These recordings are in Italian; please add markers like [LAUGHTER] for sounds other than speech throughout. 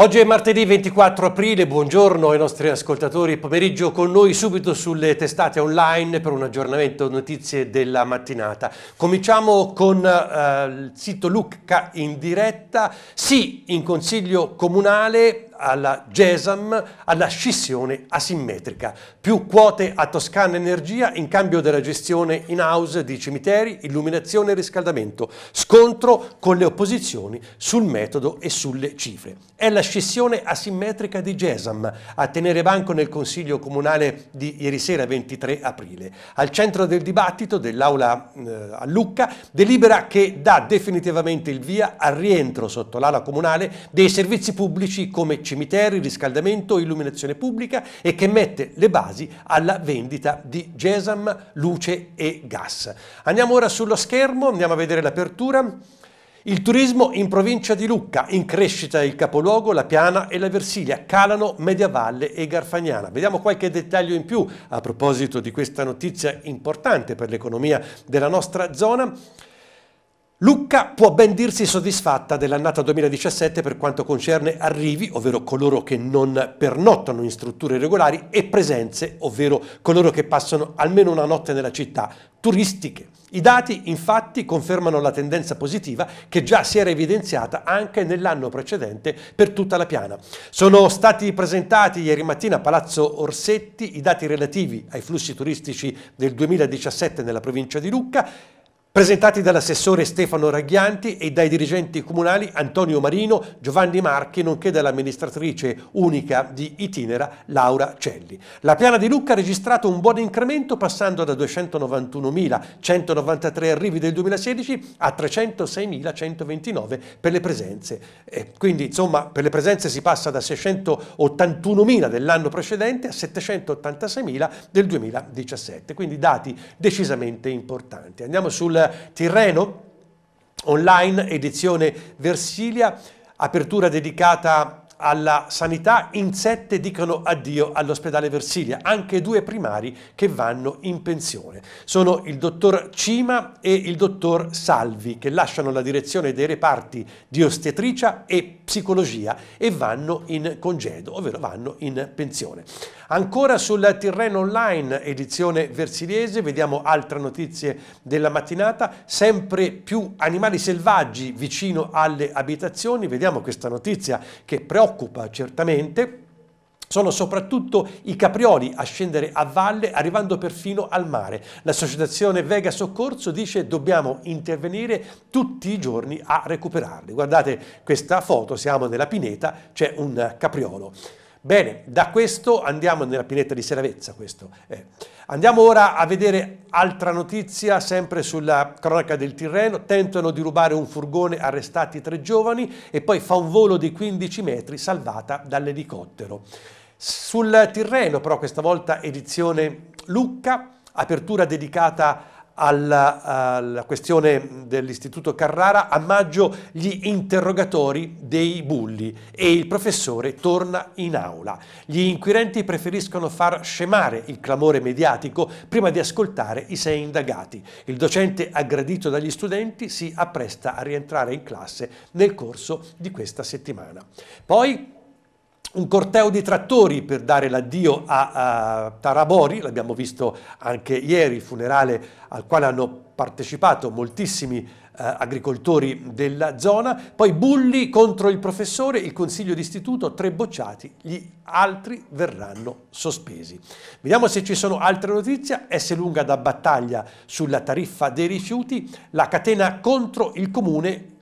Oggi è martedì 24 aprile, buongiorno ai nostri ascoltatori, pomeriggio con noi subito sulle testate online per un aggiornamento notizie della mattinata. Cominciamo con eh, il sito Lucca in diretta, sì in consiglio comunale, alla GESAM, alla scissione asimmetrica. Più quote a Toscana Energia in cambio della gestione in house di cimiteri, illuminazione e riscaldamento. Scontro con le opposizioni sul metodo e sulle cifre. È la scissione asimmetrica di GESAM a tenere banco nel Consiglio Comunale di ieri sera 23 aprile. Al centro del dibattito dell'Aula eh, a Lucca delibera che dà definitivamente il via al rientro sotto l'ala comunale dei servizi pubblici come cimiteri, riscaldamento, illuminazione pubblica e che mette le basi alla vendita di Gesam, luce e gas. Andiamo ora sullo schermo, andiamo a vedere l'apertura. Il turismo in provincia di Lucca, in crescita il capoluogo, la Piana e la Versilia, calano Mediavalle e Garfagnana. Vediamo qualche dettaglio in più a proposito di questa notizia importante per l'economia della nostra zona. Lucca può ben dirsi soddisfatta dell'annata 2017 per quanto concerne arrivi, ovvero coloro che non pernottano in strutture regolari, e presenze, ovvero coloro che passano almeno una notte nella città, turistiche. I dati infatti confermano la tendenza positiva che già si era evidenziata anche nell'anno precedente per tutta la piana. Sono stati presentati ieri mattina a Palazzo Orsetti i dati relativi ai flussi turistici del 2017 nella provincia di Lucca presentati dall'assessore Stefano Raghianti e dai dirigenti comunali Antonio Marino, Giovanni Marchi, nonché dall'amministratrice unica di Itinera Laura Celli. La piana di Lucca ha registrato un buon incremento passando da 291.193 arrivi del 2016 a 306.129 per le presenze. E eh, quindi insomma per le presenze si passa da 681.000 dell'anno precedente a 786.000 del 2017, quindi dati decisamente importanti. Andiamo sul Tirreno, online edizione Versilia, apertura dedicata alla sanità, in sette dicono addio all'ospedale Versilia, anche due primari che vanno in pensione. Sono il dottor Cima e il dottor Salvi che lasciano la direzione dei reparti di ostetricia e psicologia e vanno in congedo, ovvero vanno in pensione. Ancora sul Tirreno Online, edizione versiliese, vediamo altre notizie della mattinata, sempre più animali selvaggi vicino alle abitazioni, vediamo questa notizia che preoccupa certamente, sono soprattutto i caprioli a scendere a valle arrivando perfino al mare. L'associazione Vega Soccorso dice dobbiamo intervenire tutti i giorni a recuperarli. Guardate questa foto, siamo nella pineta, c'è un capriolo. Bene, da questo andiamo nella pineta di Seravezza. Questo. Eh. Andiamo ora a vedere altra notizia, sempre sulla cronaca del Tirreno. Tentano di rubare un furgone, arrestati tre giovani e poi fa un volo di 15 metri, salvata dall'elicottero. Sul Tirreno però questa volta edizione Lucca, apertura dedicata a alla, alla questione dell'Istituto Carrara, a maggio gli interrogatori dei bulli e il professore torna in aula. Gli inquirenti preferiscono far scemare il clamore mediatico prima di ascoltare i sei indagati. Il docente aggredito dagli studenti si appresta a rientrare in classe nel corso di questa settimana. Poi un corteo di trattori per dare l'addio a, a Tarabori, l'abbiamo visto anche ieri, funerale al quale hanno partecipato moltissimi eh, agricoltori della zona, poi bulli contro il professore, il consiglio d'istituto, tre bocciati, gli altri verranno sospesi. Vediamo se ci sono altre notizie, S lunga da battaglia sulla tariffa dei rifiuti, la catena contro il comune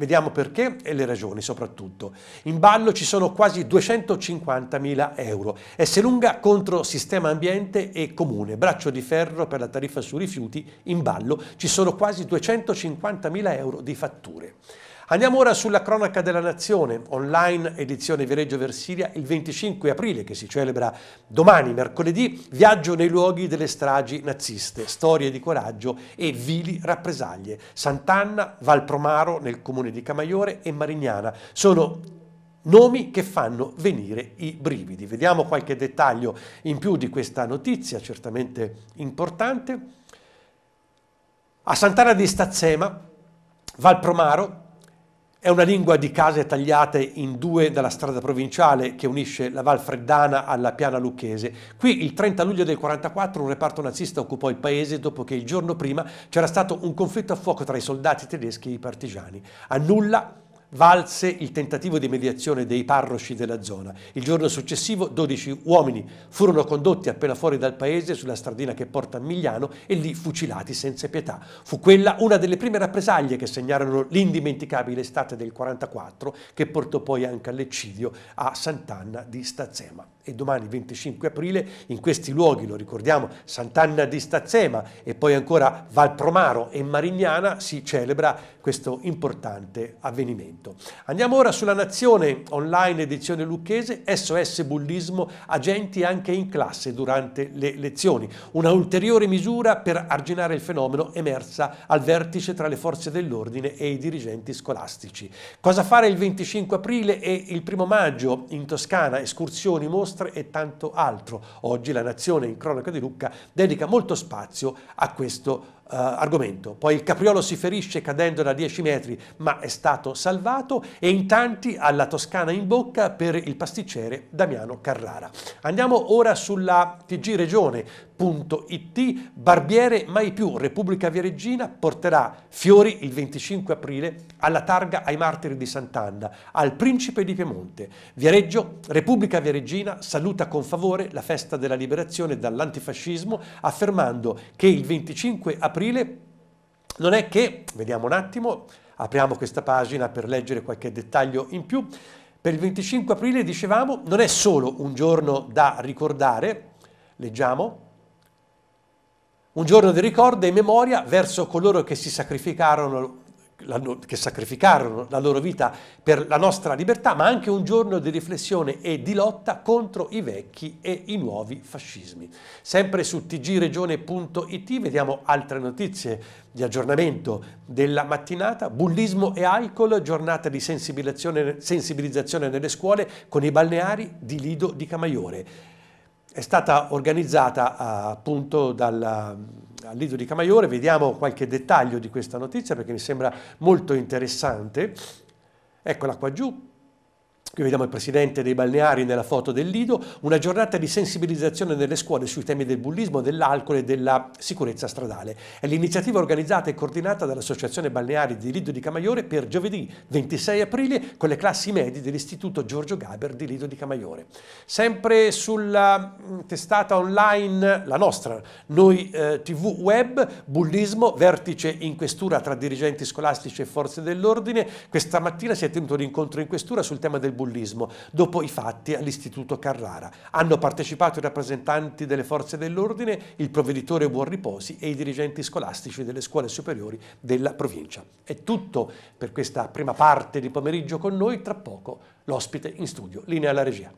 Vediamo perché e le ragioni soprattutto. In ballo ci sono quasi 250.000 euro. S lunga contro sistema ambiente e comune. Braccio di ferro per la tariffa sui rifiuti. In ballo ci sono quasi 250.000 euro di fatture. Andiamo ora sulla cronaca della nazione, online edizione Viareggio Versilia, il 25 aprile che si celebra domani, mercoledì, viaggio nei luoghi delle stragi naziste, storie di coraggio e vili rappresaglie. Sant'Anna, Valpromaro nel comune di Camaiore e Marignana sono Nomi che fanno venire i brividi. Vediamo qualche dettaglio in più di questa notizia, certamente importante. A Sant'Anna di Stazzema, Valpromaro, è una lingua di case tagliate in due dalla strada provinciale che unisce la Val Freddana alla piana lucchese. Qui il 30 luglio del 1944 un reparto nazista occupò il paese dopo che il giorno prima c'era stato un conflitto a fuoco tra i soldati tedeschi e i partigiani. A nulla valse il tentativo di mediazione dei parroci della zona. Il giorno successivo 12 uomini furono condotti appena fuori dal paese sulla stradina che porta a Migliano e lì fucilati senza pietà. Fu quella una delle prime rappresaglie che segnarono l'indimenticabile estate del 44 che portò poi anche all'eccidio a Sant'Anna di Stazzema. E domani 25 aprile in questi luoghi, lo ricordiamo, Sant'Anna di Stazzema e poi ancora Valpromaro e Marignana si celebra questo importante avvenimento. Andiamo ora sulla Nazione online edizione lucchese, SOS bullismo, agenti anche in classe durante le lezioni, una ulteriore misura per arginare il fenomeno emersa al vertice tra le forze dell'ordine e i dirigenti scolastici. Cosa fare il 25 aprile e il 1 maggio in Toscana, escursioni, mostre e tanto altro. Oggi la Nazione in cronaca di Lucca dedica molto spazio a questo eh, argomento. Poi il capriolo si ferisce cadendo da 10 metri ma è stato salvato e in tanti alla Toscana in bocca per il pasticcere Damiano Carrara. Andiamo ora sulla TG Regione www.it Barbiere Mai Più Repubblica Viareggina porterà fiori il 25 aprile alla targa ai martiri di Sant'Anna, al Principe di Piemonte. Viareggio, Repubblica Viareggina saluta con favore la festa della liberazione dall'antifascismo affermando che il 25 aprile non è che, vediamo un attimo, apriamo questa pagina per leggere qualche dettaglio in più, per il 25 aprile, dicevamo, non è solo un giorno da ricordare, leggiamo, un giorno di ricordo e memoria verso coloro che si sacrificarono che sacrificarono la loro vita per la nostra libertà, ma anche un giorno di riflessione e di lotta contro i vecchi e i nuovi fascismi. Sempre su tgregione.it vediamo altre notizie di aggiornamento della mattinata. Bullismo e alcol, giornata di sensibilizzazione nelle scuole con i balneari di Lido di Camaiore è stata organizzata eh, appunto dal Lido di Camaiore, vediamo qualche dettaglio di questa notizia perché mi sembra molto interessante. Eccola qua giù, Qui vediamo il presidente dei balneari nella foto del Lido, una giornata di sensibilizzazione nelle scuole sui temi del bullismo, dell'alcol e della sicurezza stradale. È l'iniziativa organizzata e coordinata dall'Associazione Balneari di Lido di Camaiore per giovedì 26 aprile con le classi medie dell'Istituto Giorgio Gaber di Lido di Camaiore. Sempre sulla mm, testata online, la nostra, Noi eh, TV Web, bullismo, vertice in questura tra dirigenti scolastici e forze dell'ordine. Questa mattina si è tenuto l'incontro in questura sul tema del bullismo bullismo, dopo i fatti all'Istituto Carrara. Hanno partecipato i rappresentanti delle forze dell'ordine, il provveditore Buon Riposi e i dirigenti scolastici delle scuole superiori della provincia. È tutto per questa prima parte di pomeriggio con noi, tra poco l'ospite in studio. Linea alla regia.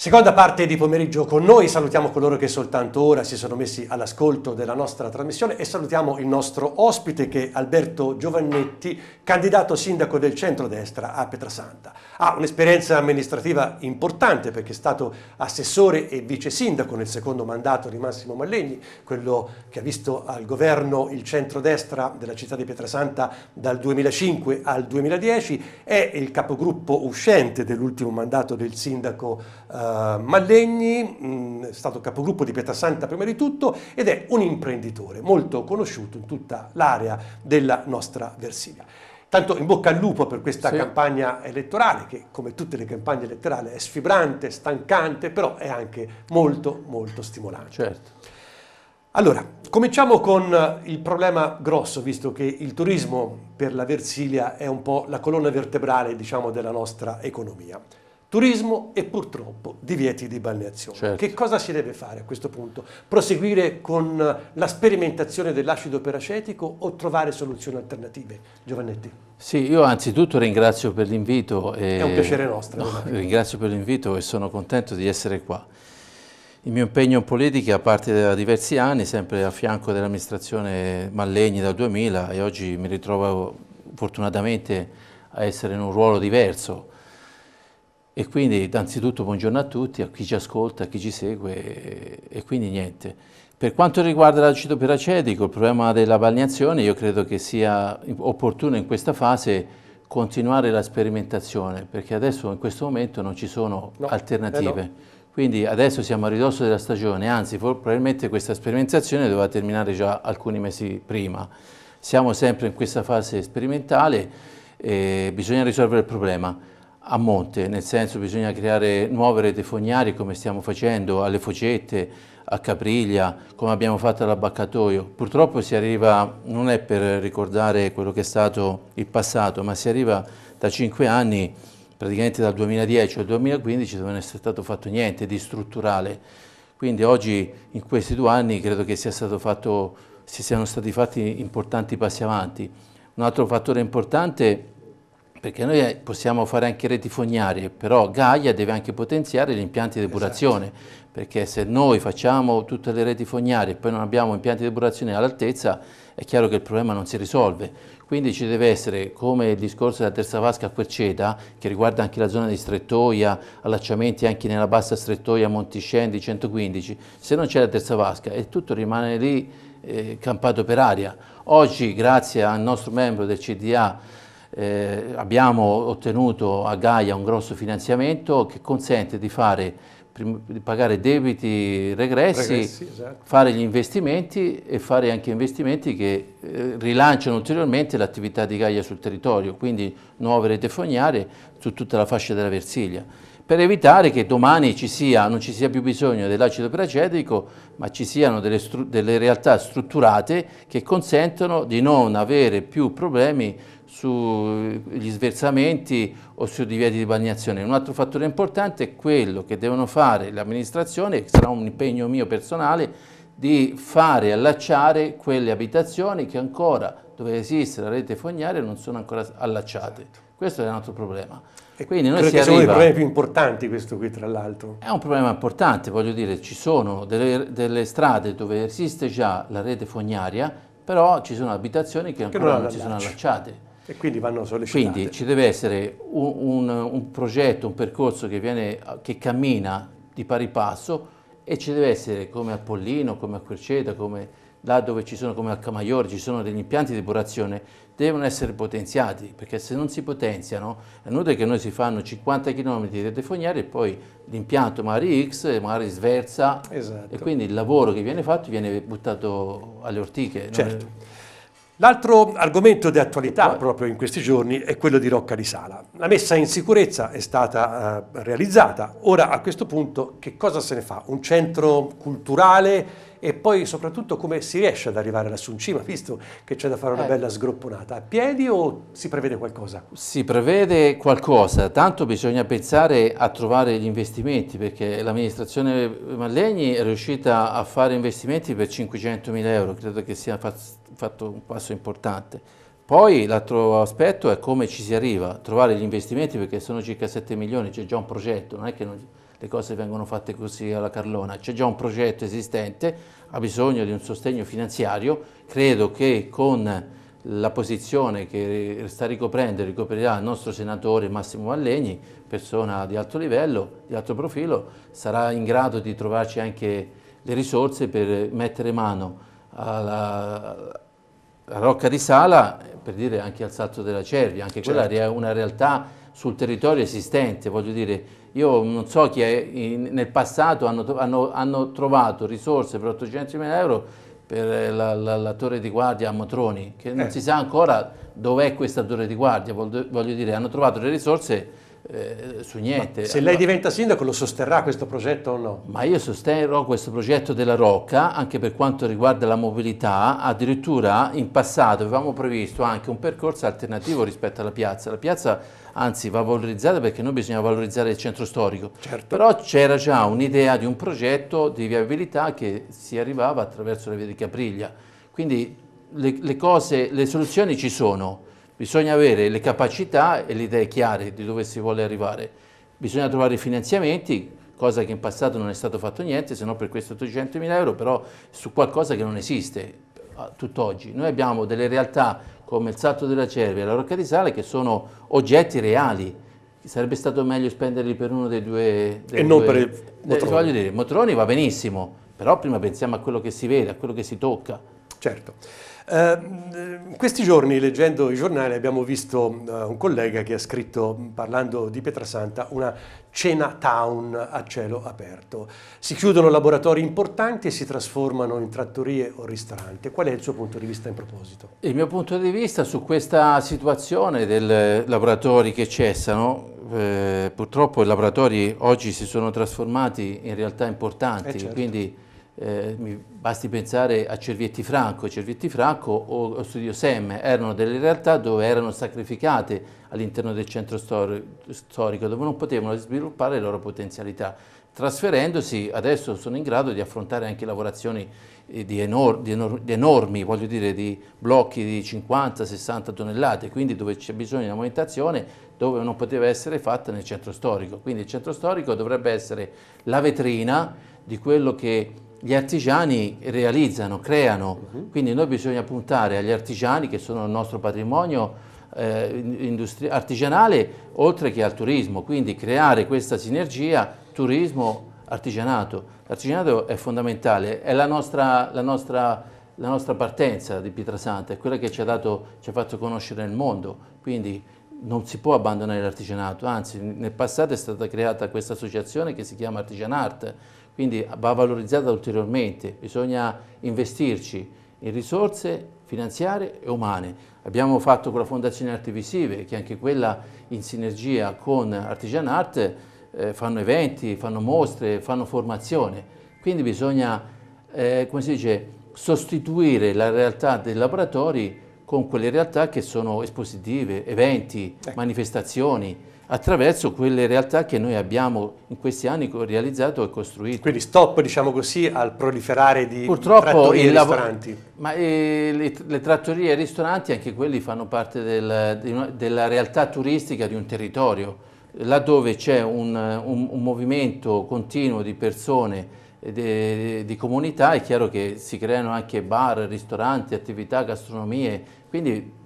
Seconda parte di pomeriggio con noi, salutiamo coloro che soltanto ora si sono messi all'ascolto della nostra trasmissione e salutiamo il nostro ospite che è Alberto Giovannetti, candidato sindaco del centrodestra a Pietrasanta. Ha un'esperienza amministrativa importante perché è stato assessore e vice sindaco nel secondo mandato di Massimo Mallegni, quello che ha visto al governo il centrodestra della città di Pietrasanta dal 2005 al 2010, è il capogruppo uscente dell'ultimo mandato del sindaco eh, eh, Mallegni mm, è stato capogruppo di Pietrasanta prima di tutto ed è un imprenditore molto conosciuto in tutta l'area della nostra Versilia. Tanto in bocca al lupo per questa sì. campagna elettorale che come tutte le campagne elettorali è sfibrante, stancante, però è anche molto molto stimolante. Certo. Allora, cominciamo con il problema grosso, visto che il turismo per la Versilia è un po' la colonna vertebrale, diciamo, della nostra economia. Turismo e purtroppo divieti di balneazione. Certo. Che cosa si deve fare a questo punto? Proseguire con la sperimentazione dell'acido peracetico o trovare soluzioni alternative? Giovannetti. Sì, io anzitutto ringrazio per l'invito. È un piacere nostro. No, [LAUGHS] ringrazio per l'invito e sono contento di essere qua. Il mio impegno in politica parte da diversi anni, sempre a fianco dell'amministrazione Mallegni dal 2000 e oggi mi ritrovo fortunatamente a essere in un ruolo diverso e quindi innanzitutto buongiorno a tutti, a chi ci ascolta, a chi ci segue e quindi niente. Per quanto riguarda l'acido peracetico, il problema della balneazione, io credo che sia opportuno in questa fase continuare la sperimentazione, perché adesso in questo momento non ci sono no, alternative. Eh no. Quindi adesso siamo a ridosso della stagione, anzi probabilmente questa sperimentazione doveva terminare già alcuni mesi prima. Siamo sempre in questa fase sperimentale e bisogna risolvere il problema a monte, nel senso bisogna creare nuove rete fognarie come stiamo facendo alle Focette, a Capriglia, come abbiamo fatto all'Abbaccatoio. Purtroppo si arriva, non è per ricordare quello che è stato il passato, ma si arriva da cinque anni, praticamente dal 2010 al 2015, dove non è stato fatto niente di strutturale. Quindi oggi, in questi due anni, credo che sia fatto, si siano stati fatti importanti passi avanti. Un altro fattore importante è perché noi eh, possiamo fare anche reti fognarie, però Gaia deve anche potenziare gli impianti di esatto. depurazione, esatto. perché se noi facciamo tutte le reti fognarie e poi non abbiamo impianti di depurazione all'altezza, è chiaro che il problema non si risolve. Quindi ci deve essere, come il discorso della terza vasca a Querceta, che riguarda anche la zona di strettoia, allacciamenti anche nella bassa strettoia Montiscendi 115, se non c'è la terza vasca e tutto rimane lì eh, campato per aria. Oggi, grazie al nostro membro del CDA, eh, abbiamo ottenuto a Gaia un grosso finanziamento che consente di, fare, di pagare debiti regressi, regressi esatto. fare gli investimenti e fare anche investimenti che eh, rilanciano ulteriormente l'attività di Gaia sul territorio, quindi nuove rete fognarie su tutta la fascia della Versilia per evitare che domani ci sia, non ci sia più bisogno dell'acido peracetico, ma ci siano delle, delle, realtà strutturate che consentono di non avere più problemi sugli sversamenti o sui divieti di bagnazione. Un altro fattore importante è quello che devono fare l'amministrazione, che sarà un impegno mio personale, di fare allacciare quelle abitazioni che ancora, dove esiste la rete fognaria, non sono ancora allacciate. Certo. Questo è un altro problema. E quindi noi Credo si arriva... problemi più importanti questo qui tra l'altro. È un problema importante, voglio dire, ci sono delle, delle, strade dove esiste già la rete fognaria, però ci sono abitazioni che ancora che non, non ci sono allacciate. E quindi vanno sollecitate. Quindi ci deve essere un, un, un progetto, un percorso che, viene, che cammina di pari passo e ci deve essere come a Pollino, come a Querceta, come là dove ci sono come a Camaiore, ci sono degli impianti di depurazione, devono essere potenziati, perché se non si potenziano, è inutile che noi si fanno 50 km di defognare e poi l'impianto magari X, magari sversa, esatto. e quindi il lavoro che viene fatto viene buttato alle ortiche. Certo. L'altro argomento di attualità proprio in questi giorni è quello di Rocca di Sala. La messa in sicurezza è stata eh, realizzata, ora a questo punto che cosa se ne fa? Un centro culturale e poi soprattutto come si riesce ad arrivare lassù in cima, visto che c'è da fare una eh. bella sgropponata. A piedi o si prevede qualcosa? Si prevede qualcosa, tanto bisogna pensare a trovare gli investimenti, perché l'amministrazione Mallegni è riuscita a fare investimenti per 500 mila euro, credo che sia fatto un passo importante. Poi l'altro aspetto è come ci si arriva, trovare gli investimenti perché sono circa 7 milioni, c'è già un progetto, non è che non le cose vengono fatte così alla Carlona, c'è già un progetto esistente, ha bisogno di un sostegno finanziario, credo che con la posizione che sta ricoprendo e ricoprirà il nostro senatore Massimo Allegni, persona di alto livello, di alto profilo, sarà in grado di trovarci anche le risorse per mettere mano alla, alla Rocca di Sala, per dire anche al Salto della Cervia, anche certo. quella è una realtà sul territorio esistente, voglio dire, io non so chi è, in, nel passato hanno, hanno, hanno, trovato risorse per 800.000 euro per eh, la, la, la, torre di guardia a Motroni, che non eh. si sa ancora dov'è questa torre di guardia, voglio dire, hanno trovato le risorse eh, su niente. Ma se lei diventa sindaco lo sosterrà questo progetto o no? Ma io sosterrò questo progetto della Rocca anche per quanto riguarda la mobilità, addirittura in passato avevamo previsto anche un percorso alternativo rispetto alla piazza. La piazza anzi va valorizzata perché noi bisogna valorizzare il centro storico, certo. però c'era già un'idea di un progetto di viabilità che si arrivava attraverso la via di Capriglia, quindi le, le, cose, le soluzioni ci sono Bisogna avere le capacità e le idee chiare di dove si vuole arrivare. Bisogna trovare i finanziamenti, cosa che in passato non è stato fatto niente, se non per questi 800 mila euro, però su qualcosa che non esiste tutt'oggi. Noi abbiamo delle realtà come il Salto della Cervia e la Rocca di Sale che sono oggetti reali. Sarebbe stato meglio spenderli per uno dei due... Dei e due, non per il Motroni. Voglio dire, Motroni va benissimo, però prima pensiamo a quello che si vede, a quello che si tocca. Certo. In ehm, questi giorni, leggendo i giornali, abbiamo visto eh, un collega che ha scritto, parlando di Pietrasanta, una cena town a cielo aperto. Si chiudono laboratori importanti e si trasformano in trattorie o ristoranti. Qual è il suo punto di vista in proposito? Il mio punto di vista su questa situazione dei laboratori che cessano, eh, purtroppo i laboratori oggi si sono trasformati in realtà importanti, eh certo. quindi eh, mi, basti pensare a Cervietti Franco, Cervietti Franco o, o Studio Sem, erano delle realtà dove erano sacrificate all'interno del centro storico, dove non potevano sviluppare le loro potenzialità. Trasferendosi adesso sono in grado di affrontare anche lavorazioni eh, di, enor di, enor di enormi, voglio dire, di blocchi di 50-60 tonnellate, quindi dove c'è bisogno di una dove non poteva essere fatta nel centro storico. Quindi il centro storico dovrebbe essere la vetrina di quello che gli artigiani realizzano, creano, mhm. quindi noi bisogna puntare agli artigiani che sono il nostro patrimonio eh, artigianale oltre che al turismo, quindi creare questa sinergia turismo-artigianato. L'artigianato è fondamentale, è la nostra, la nostra, la nostra partenza di Pietrasanta, è quella che ci ha, dato, ci ha fatto conoscere il mondo, quindi non si può abbandonare l'artigianato, anzi nel passato è stata creata questa associazione che si chiama Artigianart, quindi va valorizzata ulteriormente, bisogna investirci in risorse finanziarie e umane. Abbiamo fatto con la Fondazione Arti Visive, che anche quella in sinergia con Artigian Art, eh, fanno eventi, fanno mostre, fanno formazione. Quindi bisogna, eh, come si dice, sostituire la realtà dei laboratori con quelle realtà che sono espositive, eventi, ecco. manifestazioni, attraverso quelle realtà che noi abbiamo in questi anni realizzato e costruito. Quindi stop, diciamo così, al proliferare di Purtroppo trattorie e ristoranti. Ma eh, le, le, trattorie e i ristoranti, anche quelli fanno parte del, di una, della realtà turistica di un territorio. Laddove c'è un, un, un movimento continuo di persone di, di, comunità, è chiaro che si creano anche bar, ristoranti, attività, gastronomie, quindi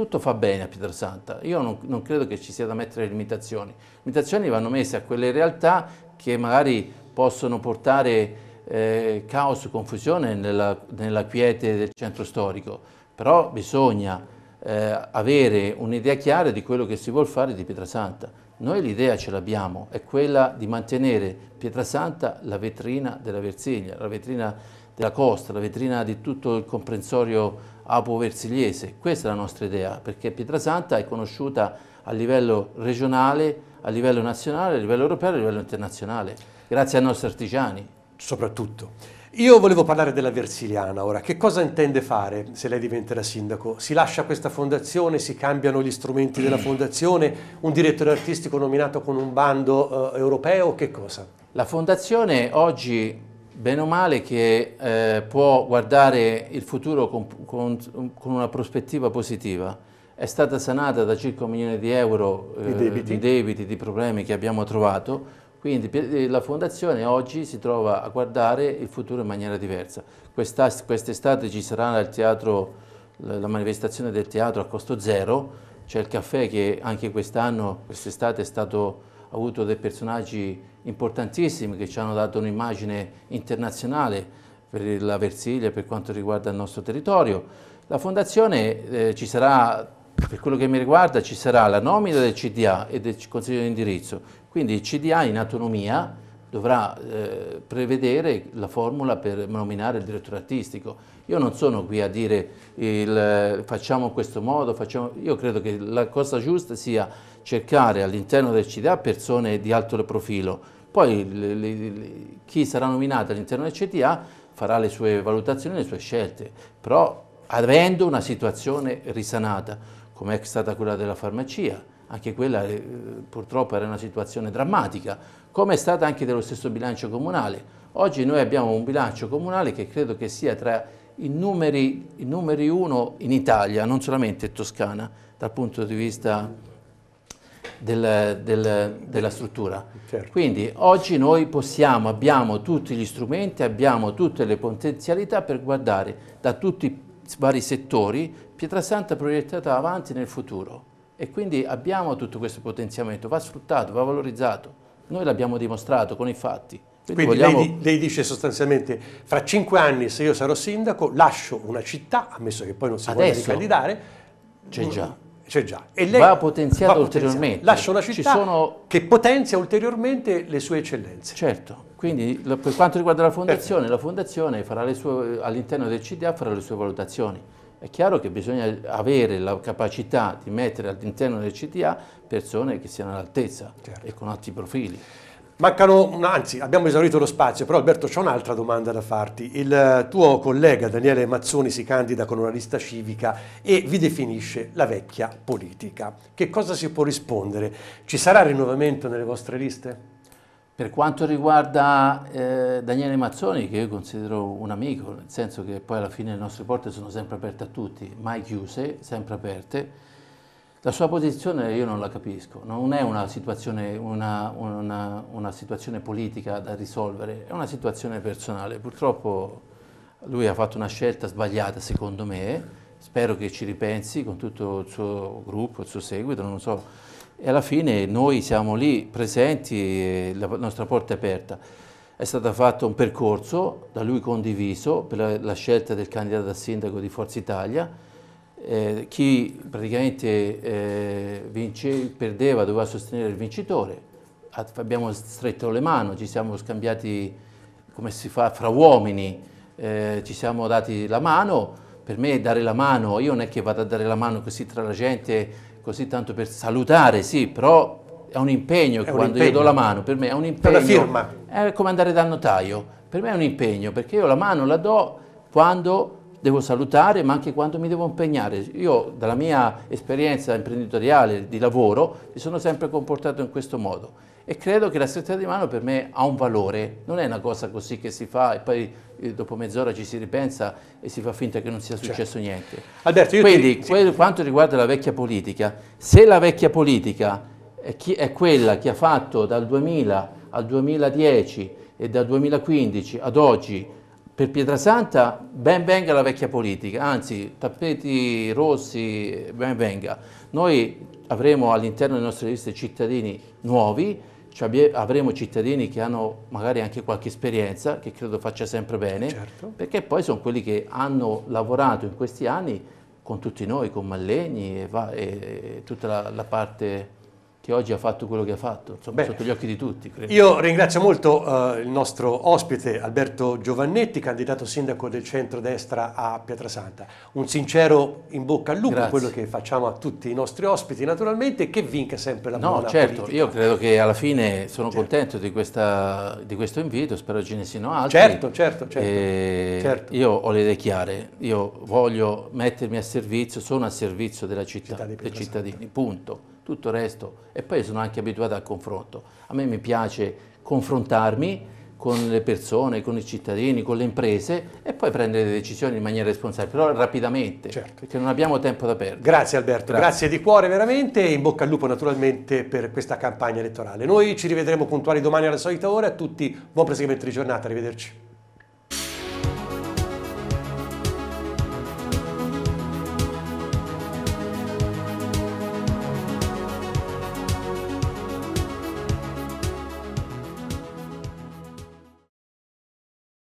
tutto fa bene a Pietrasanta. io non, non, credo che ci sia da mettere limitazioni, limitazioni vanno messe a quelle realtà che magari possono portare eh, caos e confusione nella, nella, quiete del centro storico, però bisogna eh, avere un'idea chiara di quello che si vuole fare di Pietrasanta. Noi l'idea ce l'abbiamo, è quella di mantenere Pietrasanta la vetrina della Versiglia, la vetrina della costa, la vetrina di tutto il comprensorio apo-versiliese. Questa è la nostra idea, perché Pietrasanta è conosciuta a livello regionale, a livello nazionale, a livello europeo, e a livello internazionale, grazie ai nostri artigiani. Soprattutto. Io volevo parlare della Versiliana ora. Che cosa intende fare se lei diventerà sindaco? Si lascia questa fondazione, si cambiano gli strumenti della fondazione, un direttore artistico nominato con un bando eh, europeo, che cosa? La fondazione oggi bene o male che eh, può guardare il futuro con, con, con, una prospettiva positiva. È stata sanata da circa un milione di euro eh, debiti. di debiti, di problemi che abbiamo trovato, quindi eh, la Fondazione oggi si trova a guardare il futuro in maniera diversa. Quest'estate ci sarà teatro, la manifestazione del teatro a costo zero, c'è il caffè che anche quest'anno, quest'estate è stato avuto dei personaggi importantissimi che ci hanno dato un'immagine internazionale per la Versilia per quanto riguarda il nostro territorio. La fondazione eh, ci sarà, per quello che mi riguarda, ci sarà la nomina del CDA e del Consiglio di indirizzo, quindi il CDA in autonomia dovrà eh, prevedere la formula per nominare il direttore artistico. Io non sono qui a dire il, facciamo in questo modo, facciamo... io credo che la cosa giusta sia cercare all'interno del CDA persone di alto profilo, poi le, le, le, chi sarà nominato all'interno del CTA farà le sue valutazioni, le sue scelte, però avendo una situazione risanata, come è stata quella della farmacia, anche quella eh, purtroppo era una situazione drammatica, come è stata anche dello stesso bilancio comunale. Oggi noi abbiamo un bilancio comunale che credo che sia tra i numeri, i numeri uno in Italia, non solamente in Toscana, dal punto di vista del, del, della struttura. Certo. Quindi oggi noi possiamo, abbiamo tutti gli strumenti, abbiamo tutte le potenzialità per guardare da tutti i vari settori Pietrasanta proiettata avanti nel futuro e quindi abbiamo tutto questo potenziamento, va sfruttato, va valorizzato, noi l'abbiamo dimostrato con i fatti. Quindi, Quindi vogliamo... lei, lei, dice sostanzialmente fra cinque anni se io sarò sindaco lascio una città, ammesso che poi non si Adesso, voglia ricandidare, c'è già c'è cioè, già. E lei va potenziato va ulteriormente. Lascio la città sono... che potenzia ulteriormente le sue eccellenze. Certo. Quindi per quanto riguarda la fondazione, Perfetto. la fondazione sue, all'interno del CDA farà le sue valutazioni. È chiaro che bisogna avere la capacità di mettere all'interno del CDA persone che siano all'altezza certo. e con alti profili. Mancano, anzi abbiamo esaurito lo spazio, però Alberto c'è un'altra domanda da farti. Il tuo collega Daniele Mazzoni si candida con una lista civica e vi definisce la vecchia politica. Che cosa si può rispondere? Ci sarà rinnovamento nelle vostre liste? Per quanto riguarda eh, Daniele Mazzoni, che io considero un amico, nel senso che poi alla fine le nostre porte sono sempre aperte a tutti, mai chiuse, sempre aperte, la sua posizione io non la capisco, non è una situazione, una, una, una situazione, politica da risolvere, è una situazione personale. Purtroppo lui ha fatto una scelta sbagliata secondo me, spero che ci ripensi con tutto il suo gruppo, il suo seguito, non so. E alla fine noi siamo lì presenti, la nostra porta è aperta. È stato fatto un percorso da lui condiviso per la, la scelta del candidato a sindaco di Forza Italia, eh, chi praticamente eh, vince, perdeva doveva sostenere il vincitore, abbiamo stretto le mani, ci siamo scambiati come si fa fra uomini, eh, ci siamo dati la mano, per me dare la mano, io non è che vado a dare la mano così tra la gente, così tanto per salutare, sì, però è un impegno è un quando impegno. io do la mano, per me è un impegno. È firma. È come andare dal notaio, per me è un impegno, perché io la mano la do quando devo salutare ma anche quando mi devo impegnare. Io dalla mia esperienza imprenditoriale di lavoro mi sono sempre comportato in questo modo e credo che la stretta di mano per me ha un valore, non è una cosa così che si fa e poi eh, dopo mezz'ora ci si ripensa e si fa finta che non sia certo. successo certo. niente. Alberto, Quindi ti... per quanto riguarda la vecchia politica, se la vecchia politica è, chi, è quella che ha fatto dal 2000 al 2010 e dal 2015 ad oggi per Pietrasanta ben venga la vecchia politica, anzi tappeti rossi ben venga. Noi avremo all'interno delle nostre liste cittadini nuovi, cioè avremo cittadini che hanno magari anche qualche esperienza, che credo faccia sempre bene, certo. perché poi sono quelli che hanno lavorato in questi anni con tutti noi, con Mallegni e, va, e tutta la, la parte che oggi ha fatto quello che ha fatto, insomma, Beh, sotto gli occhi di tutti. Credo. Io ringrazio molto uh, il nostro ospite Alberto Giovannetti, candidato sindaco del centro-destra a Pietrasanta. Un sincero in bocca al lupo, Grazie. quello che facciamo a tutti i nostri ospiti naturalmente, che vinca sempre la no, buona certo, politica. io credo che alla fine sono certo. contento di, questa, di, questo invito, spero ce ne siano altri. Certo, certo, certo, certo. Io ho le idee chiare, io voglio mettermi a servizio, sono a servizio della città, città dei cittadini, punto tutto il resto. E poi sono anche abituato al confronto. A me mi piace confrontarmi con le persone, con i cittadini, con le imprese e poi prendere le decisioni in maniera responsabile, però rapidamente, certo. perché non abbiamo tempo da perdere. Grazie Alberto, grazie. grazie di cuore veramente e in bocca al lupo naturalmente per questa campagna elettorale. Noi ci rivedremo puntuali domani alla solita ora, a tutti buon proseguimento di giornata, arrivederci.